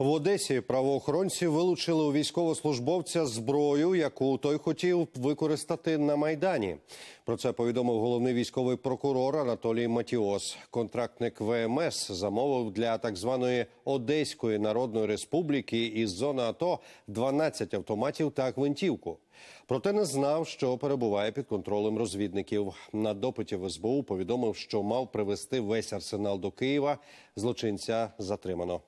В Одесі правоохоронці вилучили у військовослужбовця зброю, яку той хотів використати на майдані. Про це повідомив головний військовий прокурор Анатолій Матіос. Контрактник ВМС замовив для так званої Одеської народної республіки із зони АТО 12 автоматів та гвинтівку. Проте не знав, що перебуває під контролем розвідників. На допиті в СБУ повідомив, що мав привезти весь арсенал до Києва. Злочинця затримано.